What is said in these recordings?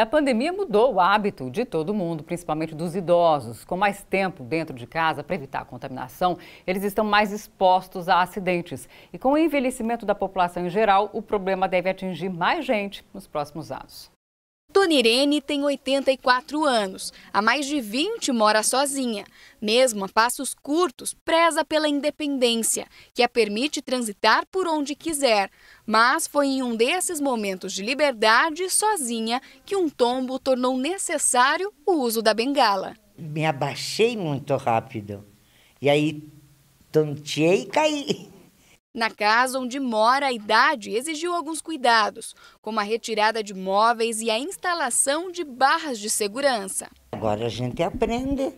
A pandemia mudou o hábito de todo mundo, principalmente dos idosos. Com mais tempo dentro de casa para evitar a contaminação, eles estão mais expostos a acidentes. E com o envelhecimento da população em geral, o problema deve atingir mais gente nos próximos anos. Dona Irene tem 84 anos. Há mais de 20 mora sozinha. Mesmo a passos curtos, preza pela independência, que a permite transitar por onde quiser. Mas foi em um desses momentos de liberdade, sozinha, que um tombo tornou necessário o uso da bengala. Me abaixei muito rápido. E aí tonteei e caí. Na casa onde mora, a idade exigiu alguns cuidados, como a retirada de móveis e a instalação de barras de segurança. Agora a gente aprende,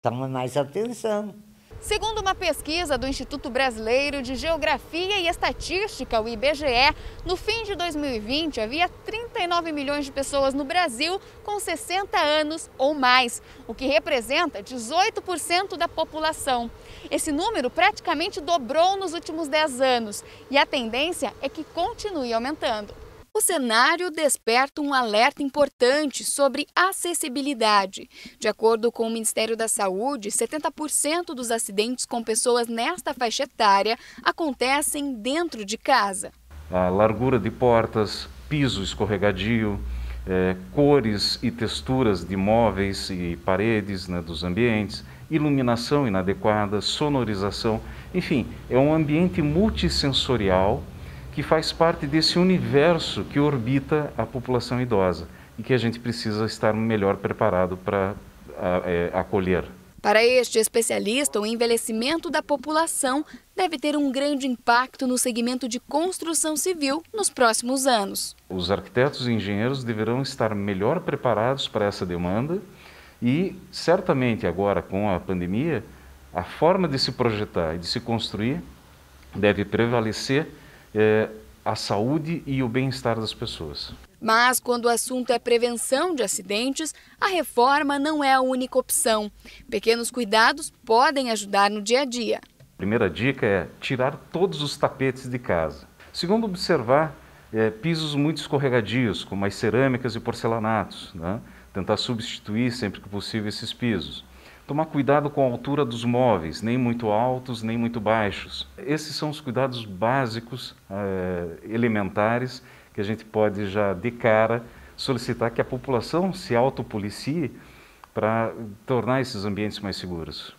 toma mais atenção. Segundo uma pesquisa do Instituto Brasileiro de Geografia e Estatística, o IBGE, no fim de 2020 havia 30 39 milhões de pessoas no Brasil com 60 anos ou mais, o que representa 18% da população. Esse número praticamente dobrou nos últimos 10 anos e a tendência é que continue aumentando. O cenário desperta um alerta importante sobre acessibilidade. De acordo com o Ministério da Saúde, 70% dos acidentes com pessoas nesta faixa etária acontecem dentro de casa. A largura de portas, piso escorregadio, é, cores e texturas de móveis e paredes né, dos ambientes, iluminação inadequada, sonorização, enfim, é um ambiente multissensorial que faz parte desse universo que orbita a população idosa e que a gente precisa estar melhor preparado para é, acolher. Para este especialista, o envelhecimento da população deve ter um grande impacto no segmento de construção civil nos próximos anos. Os arquitetos e engenheiros deverão estar melhor preparados para essa demanda e, certamente, agora com a pandemia, a forma de se projetar e de se construir deve prevalecer eh, a saúde e o bem-estar das pessoas. Mas quando o assunto é prevenção de acidentes, a reforma não é a única opção. Pequenos cuidados podem ajudar no dia a dia. A primeira dica é tirar todos os tapetes de casa. Segundo, observar é, pisos muito escorregadios, como as cerâmicas e porcelanatos. Né? Tentar substituir sempre que possível esses pisos. Tomar cuidado com a altura dos móveis, nem muito altos, nem muito baixos. Esses são os cuidados básicos, é, elementares, que a gente pode já de cara solicitar que a população se autopolicie para tornar esses ambientes mais seguros.